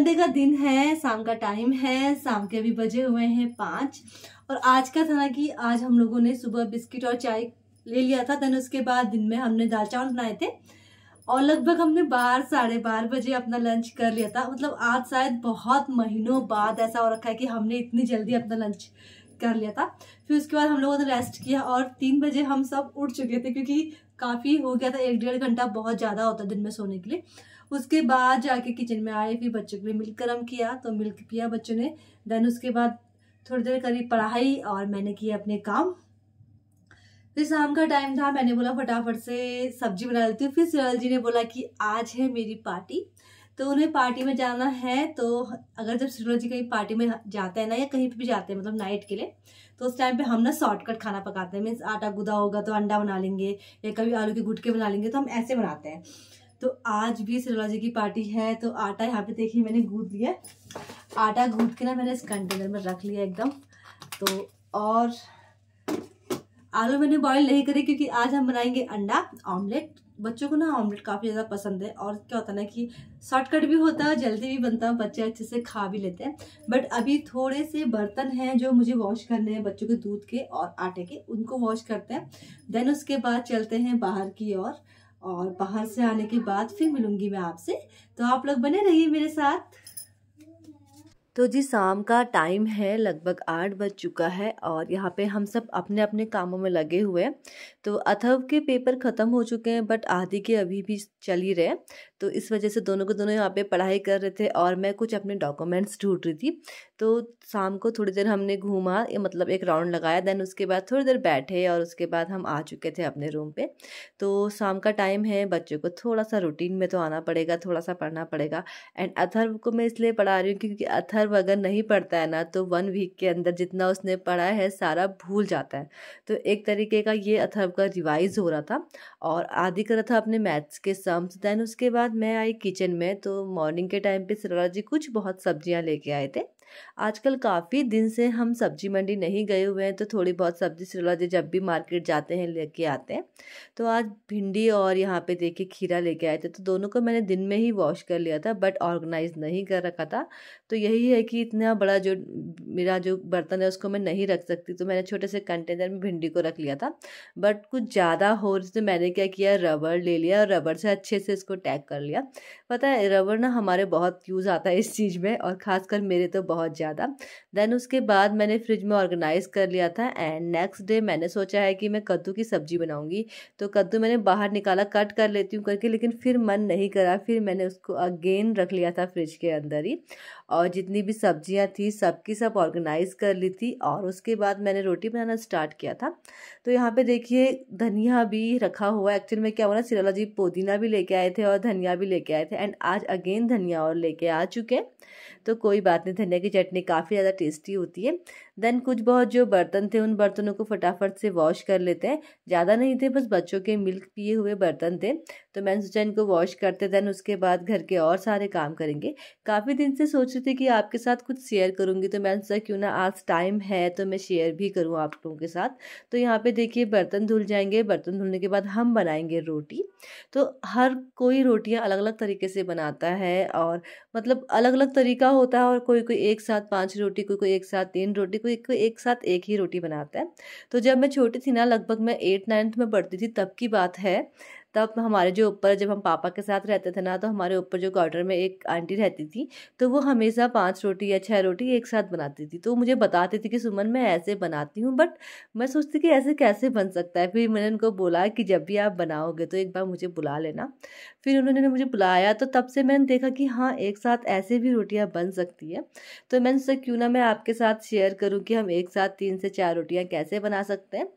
Sunday का दिन है शाम का टाइम है शाम के अभी बजे हुए हैं पाँच और आज का था ना कि आज हम लोगों ने सुबह बिस्किट और चाय ले लिया था देन उसके बाद दिन में हमने दाल चावल बनाए थे और लगभग हमने बारह साढ़े बारह बजे अपना लंच कर लिया था मतलब आज शायद बहुत महीनों बाद ऐसा हो रखा है कि हमने इतनी जल्दी अपना लंच कर लिया था फिर उसके बाद हम लोगों ने रेस्ट किया और तीन बजे हम सब उठ चुके थे क्योंकि काफ़ी हो गया था एक डेढ़ घंटा बहुत ज़्यादा होता दिन में सोने के लिए उसके बाद जाके किचन में आए फिर बच्चों के लिए मिल्क गर्म किया तो मिल्क पिया बच्चों ने देन उसके बाद थोड़ी देर करी पढ़ाई और मैंने किया अपने काम फिर शाम का टाइम था मैंने बोला फटाफट से सब्जी बना लेती हूँ फिर सिरल जी ने बोला कि आज है मेरी पार्टी तो उन्हें पार्टी में जाना है तो अगर जब श्रीनो जी कहीं पार्टी में जाते हैं ना या कहीं पर भी जाते हैं मतलब नाइट के लिए तो उस टाइम पे हम ना शॉर्टकट खाना पकाते हैं मीन्स आटा गुदा होगा तो अंडा बना लेंगे या कभी आलू के गुटके बना लेंगे तो हम ऐसे बनाते हैं तो आज भी सरोला जी की पार्टी है तो आटा यहाँ पे देखिए मैंने गूद लिया आटा गूद के ना मैंने इस कंटेनर में रख लिया एकदम तो और आलू मैंने बॉईल नहीं करे क्योंकि आज हम बनाएंगे अंडा ऑमलेट बच्चों को ना ऑमलेट काफ़ी ज़्यादा पसंद है और क्या होता है ना कि शॉर्टकट भी होता है जल्दी भी बनता है बच्चे अच्छे से खा भी लेते हैं बट अभी थोड़े से बर्तन हैं जो मुझे वॉश करने हैं बच्चों के दूध के और आटे के उनको वॉश करते हैं देन उसके बाद चलते हैं बाहर की ओर और, बाहर से आने के बाद फिर मिलूंगी मैं आपसे तो आप लोग बने रहिए मेरे साथ तो जी शाम का टाइम है लगभग आठ बज चुका है और यहाँ पे हम सब अपने अपने कामों में लगे हुए हैं तो अथव के पेपर ख़त्म हो चुके हैं बट आदि के अभी भी चल ही रहे तो इस वजह से दोनों के दोनों यहाँ पे पढ़ाई कर रहे थे और मैं कुछ अपने डॉक्यूमेंट्स ढूंढ रही थी तो शाम को थोड़ी देर हमने घूमा मतलब एक राउंड लगाया देन उसके बाद थोड़ी देर बैठे और उसके बाद हम आ चुके थे अपने रूम पर तो शाम का टाइम है बच्चों को थोड़ा सा रूटीन में तो आना पड़ेगा थोड़ा सा पढ़ना पड़ेगा एंड अथर्व को मैं इसलिए पढ़ा रही हूँ क्योंकि अथर्व जब अगर नहीं पढ़ता है ना तो वन वीक के अंदर जितना उसने पढ़ा है सारा भूल जाता है तो एक तरीके का ये अथर्व का रिवाइज हो रहा था और आदि कर रहा था अपने मैथ्स के सम्स तो दैन उसके बाद मैं आई किचन में तो मॉर्निंग के टाइम पे सरला जी कुछ बहुत सब्जियाँ लेके आए थे आजकल काफ़ी दिन से हम सब्जी मंडी नहीं गए हुए हैं तो थोड़ी बहुत सब्जी से जब भी मार्केट जाते हैं लेके आते हैं तो आज भिंडी और यहाँ पे देखिए खीरा लेके आए थे तो दोनों को मैंने दिन में ही वॉश कर लिया था बट ऑर्गेनाइज नहीं कर रखा था तो यही है कि इतना बड़ा जो मेरा जो बर्तन है उसको मैं नहीं रख सकती तो मैंने छोटे से कंटेनर में भिंडी को रख लिया था बट कुछ ज़्यादा हो रही तो मैंने क्या किया रबड़ ले लिया और रबड़ से अच्छे से इसको टैग कर लिया पता है रबड़ ना हमारे बहुत यूज़ आता है इस चीज़ में और ख़ासकर मेरे तो बहुत बहुत ज़्यादा देन उसके बाद मैंने फ्रिज में ऑर्गेनाइज़ कर लिया था एंड नेक्स्ट डे मैंने सोचा है कि मैं कद्दू की सब्ज़ी बनाऊंगी तो कद्दू मैंने बाहर निकाला कट कर लेती हूँ करके लेकिन फिर मन नहीं करा फिर मैंने उसको अगेन रख लिया था फ्रिज के अंदर ही और जितनी भी सब्जियाँ थी सबकी सब, ऑर्गेनाइज़ कर ली थी और उसके बाद मैंने रोटी बनाना स्टार्ट किया था तो यहाँ पे देखिए धनिया भी रखा हुआ है एक्चुअली में क्या हुआ ना सिरला जी पुदीना भी लेके आए थे और धनिया भी लेके आए थे एंड आज अगेन धनिया और लेके आ चुके हैं तो कोई बात नहीं धनिया की की चटनी काफ़ी ज़्यादा टेस्टी होती है देन कुछ बहुत जो बर्तन थे उन बर्तनों को फटाफट से वॉश कर लेते हैं ज़्यादा नहीं थे बस बच्चों के मिल्क पिए हुए बर्तन थे तो मैंने सोचा इनको वॉश करते देन उसके बाद घर के और सारे काम करेंगे काफ़ी दिन से सोच रही थी कि आपके साथ कुछ शेयर करूँगी तो मैंने सोचा क्यों ना आज टाइम है तो मैं शेयर भी करूँ आप लोगों के साथ तो यहाँ पर देखिए बर्तन धुल जाएंगे बर्तन धुलने के बाद हम बनाएंगे रोटी तो हर कोई रोटियाँ अलग अलग तरीके से बनाता है और मतलब अलग अलग तरीका होता है और कोई कोई एक साथ पाँच रोटी कोई कोई एक साथ तीन रोटी कोई एक, एक साथ एक ही रोटी बनाता है तो जब मैं छोटी थी ना लगभग मैं एट नाइन्थ में पढ़ती थी तब की बात है तब हमारे जो ऊपर जब हम पापा के साथ रहते थे ना तो हमारे ऊपर जो क्वार्टर में एक आंटी रहती थी तो वो हमेशा पाँच रोटी या छः रोटी एक साथ बनाती थी तो मुझे बताती थी कि सुमन मैं ऐसे बनाती हूँ बट मैं सोचती कि ऐसे कैसे बन सकता है फिर मैंने उनको बोला कि जब भी आप बनाओगे तो एक बार मुझे बुला लेना फिर उन्होंने मुझे बुलाया तो तब से मैंने देखा कि हाँ एक साथ ऐसे भी रोटियाँ बन सकती है तो मैंने सोचा क्यों ना मैं आपके साथ शेयर करूँ कि हम एक साथ तीन से चार रोटियाँ कैसे बना सकते हैं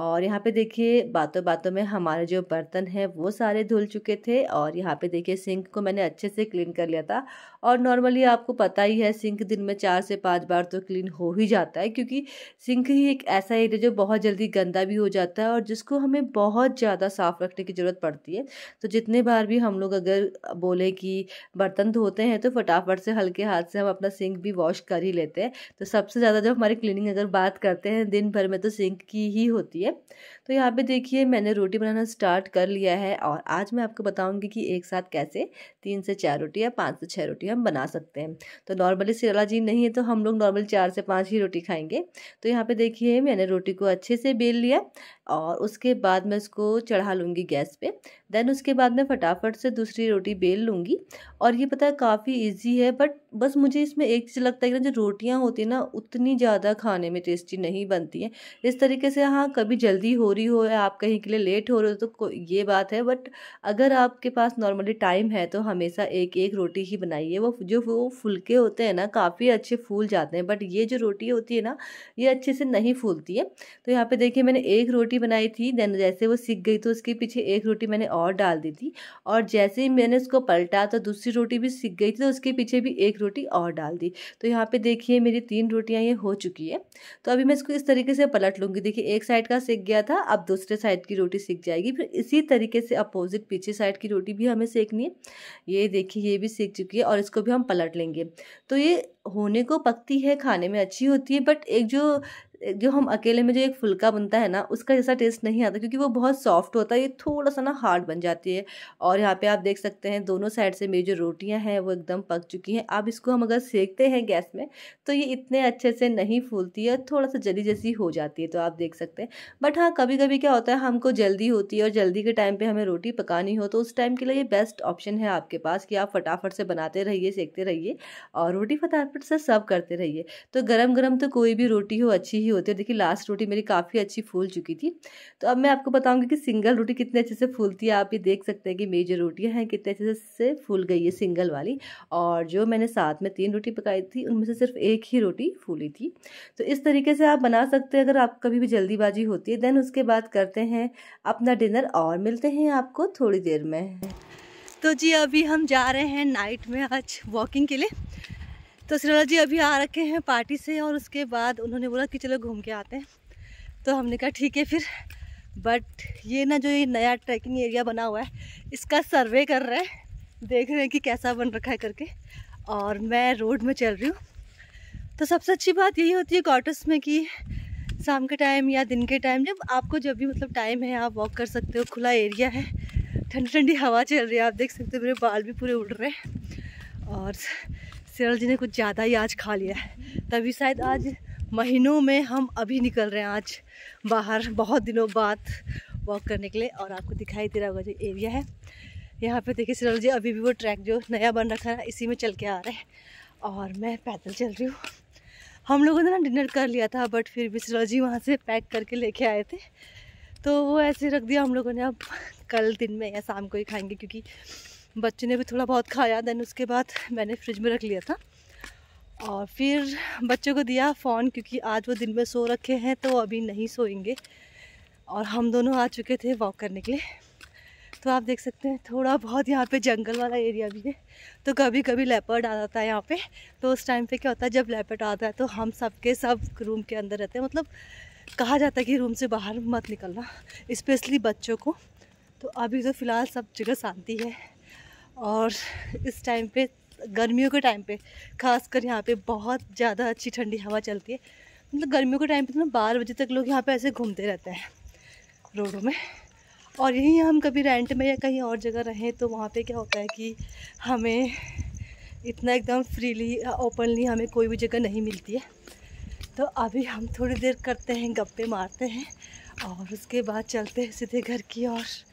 और यहाँ पर देखिए बातों बातों में हमारे जो बर्तन है वो सारे धुल चुके थे और यहाँ पे देखिए सिंक को मैंने अच्छे से क्लीन कर लिया था और नॉर्मली आपको पता ही है सिंक दिन में चार से पाँच बार तो क्लीन हो ही जाता है क्योंकि सिंक ही एक ऐसा एरिया जो बहुत जल्दी गंदा भी हो जाता है और जिसको हमें बहुत ज़्यादा साफ़ रखने की ज़रूरत पड़ती है तो जितने बार भी हम लोग अगर बोले कि बर्तन धोते हैं तो फटाफट से हल्के हाथ से हम अपना सिंक भी वॉश कर ही लेते हैं तो सबसे ज़्यादा जब हमारी क्लीनिंग अगर बात करते हैं दिन भर में तो सिंक की ही होती है तो यहाँ पे देखिए मैंने रोटी बनाना स्टार्ट कर लिया लिया है और आज मैं आपको बताऊंगी कि एक साथ कैसे तीन से चार रोटी या पाँच से छः रोटी हम बना सकते हैं तो नॉर्मली सिरला जी नहीं है तो हम लोग नॉर्मल चार से पाँच ही रोटी खाएंगे तो यहाँ पे देखिए मैंने रोटी को अच्छे से बेल लिया और उसके बाद मैं उसको चढ़ा लूँगी गैस पर देन उसके बाद मैं फटाफट से दूसरी रोटी बेल लूँगी और ये पता है काफ़ी ईजी है बट बस मुझे इसमें एक चीज़ लगता है कि ना जो रोटियाँ होती हैं ना उतनी ज़्यादा खाने में टेस्टी नहीं बनती हैं इस तरीके से हाँ कभी जल्दी हो रही हो या आप कहीं के लिए लेट हो रहे हो तो ये बात है बट अगर आपके पास नॉर्मली टाइम है तो हमेशा एक एक रोटी ही बनाइए वो जो वो फुलके होते हैं ना काफ़ी अच्छे फूल जाते हैं बट ये जो रोटी होती है ना ये अच्छे से नहीं फूलती है तो यहाँ पे देखिए मैंने एक रोटी बनाई थी देन जैसे वो सीख गई तो उसके पीछे एक रोटी मैंने और डाल दी थी और जैसे ही मैंने उसको पलटा तो दूसरी रोटी भी सीख गई थी तो उसके पीछे भी एक रोटी और डाल दी तो यहाँ पे देखिए मेरी तीन रोटियाँ ये हो चुकी है तो अभी मैं इसको इस तरीके से पलट लूँगी देखिए एक साइड का सीख गया था अब दूसरे साइड की रोटी सीख जाएगी फिर इसी तरीके तरीके से अपोजिट पीछे साइड की रोटी भी हमें सेकनी है ये देखिए ये भी सेक चुकी है और इसको भी हम पलट लेंगे तो ये होने को पकती है खाने में अच्छी होती है बट एक जो जो हम अकेले में जो एक फुल्का बनता है ना उसका जैसा टेस्ट नहीं आता क्योंकि वो बहुत सॉफ्ट होता है ये थोड़ा सा ना हार्ड बन जाती है और यहाँ पे आप देख सकते हैं दोनों साइड से मेरी जो रोटियाँ हैं वो एकदम पक चुकी हैं अब इसको हम अगर सेकते हैं गैस में तो ये इतने अच्छे से नहीं फूलती है थोड़ा सा जली जैसी हो जाती है तो आप देख सकते हैं बट हाँ कभी कभी क्या होता है हमको जल्दी होती है और जल्दी के टाइम पर हमें रोटी पकानी हो तो उस टाइम के लिए ये बेस्ट ऑप्शन है आपके पास कि आप फटाफट से बनाते रहिए सेकते रहिए और रोटी फटाफट से सर्व करते रहिए तो गर्म गर्म तो कोई भी रोटी हो अच्छी ही होती है देखिए लास्ट रोटी मेरी काफ़ी अच्छी फूल चुकी थी तो अब मैं आपको बताऊंगी कि सिंगल रोटी कितने अच्छे से फूलती है आप ये देख सकते हैं कि मेरी जो रोटियाँ हैं कितने अच्छे से फूल गई है सिंगल वाली और जो मैंने साथ में तीन रोटी पकाई थी उनमें से सिर्फ एक ही रोटी फूली थी तो इस तरीके से आप बना सकते हैं अगर आप कभी भी जल्दीबाजी होती है देन उसके बाद करते हैं अपना डिनर और मिलते हैं आपको थोड़ी देर में तो जी अभी हम जा रहे हैं नाइट में आज वॉकिंग के लिए तो सिरोला जी अभी आ रखे हैं पार्टी से और उसके बाद उन्होंने बोला कि चलो घूम के आते हैं तो हमने कहा ठीक है फिर बट ये ना जो ये नया ट्रैकिंग एरिया बना हुआ है इसका सर्वे कर रहे हैं देख रहे हैं कि कैसा बन रखा है करके और मैं रोड में चल रही हूँ तो सबसे अच्छी बात यही होती है क्वार्टर्स में कि शाम के टाइम या दिन के टाइम जब आपको जब भी मतलब टाइम है आप वॉक कर सकते हो खुला एरिया है ठंडी ठंडी हवा चल रही है आप देख सकते हो मेरे बाल भी पूरे उड़ रहे हैं और सिरल जी ने कुछ ज़्यादा ही आज खा लिया है तभी शायद आज महीनों में हम अभी निकल रहे हैं आज बाहर बहुत दिनों बाद वॉक करने के लिए और आपको दिखाई दे रहा होगा जो एरिया है यहाँ पे देखिए सिरल जी अभी भी वो ट्रैक जो नया बन रखा है इसी में चल के आ रहे हैं और मैं पैदल चल रही हूँ हम लोगों ने ना डिनर कर लिया था बट फिर भी सिरल जी वहाँ से पैक करके लेके आए थे तो वो ऐसे रख दिया हम लोगों ने अब कल दिन में या शाम को ही खाएंगे क्योंकि बच्चे ने भी थोड़ा बहुत खाया देन उसके बाद मैंने फ्रिज में रख लिया था और फिर बच्चों को दिया फ़ोन क्योंकि आज वो दिन में सो रखे हैं तो अभी नहीं सोएंगे और हम दोनों आ चुके थे वॉक करने के लिए तो आप देख सकते हैं थोड़ा बहुत यहाँ पे जंगल वाला एरिया भी है तो कभी कभी लेपर्ड आ जाता है यहाँ पे तो उस टाइम पे क्या होता है जब लेपर्ड आता है तो हम सब के सब रूम के अंदर रहते हैं मतलब कहा जाता है कि रूम से बाहर मत निकलना इस्पेशली बच्चों को तो अभी तो फ़िलहाल सब जगह शांति है और इस टाइम पे गर्मियों के टाइम पे खासकर यहाँ पे बहुत ज़्यादा अच्छी ठंडी हवा चलती है मतलब गर्मियों के टाइम पे तो ना बारह बजे तक लोग यहाँ पे ऐसे घूमते रहते हैं रोडों में और यहीं हम कभी रेंट में या कहीं और जगह रहें तो वहाँ पे क्या होता है कि हमें इतना एकदम फ्रीली ओपनली हमें कोई भी जगह नहीं मिलती है तो अभी हम थोड़ी देर करते हैं गप्पे मारते हैं और उसके बाद चलते हैं सीधे घर की ओर